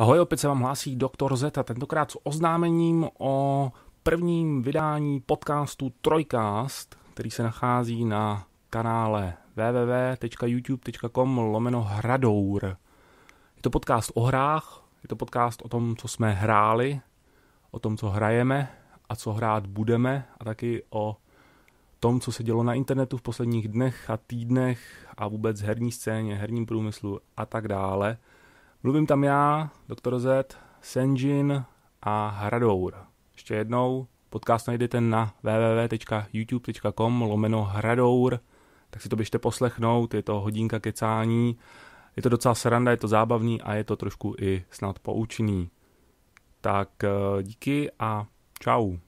Ahoj, opět se vám hlásí doktor Z a tentokrát s oznámením o prvním vydání podcastu Trojcast, který se nachází na kanále www.youtube.com lomeno hradour. Je to podcast o hrách, je to podcast o tom, co jsme hráli, o tom, co hrajeme a co hrát budeme a taky o tom, co se dělo na internetu v posledních dnech a týdnech a vůbec herní scéně, herním průmyslu a tak dále – Mluvím tam já, doktor Z, Senjin a Hradour. Ještě jednou, podcast najdete na www.youtube.com lomeno Hradour, tak si to běžte poslechnout, je to hodinka kecání, je to docela sranda, je to zábavný a je to trošku i snad poučný. Tak eh, díky a čau.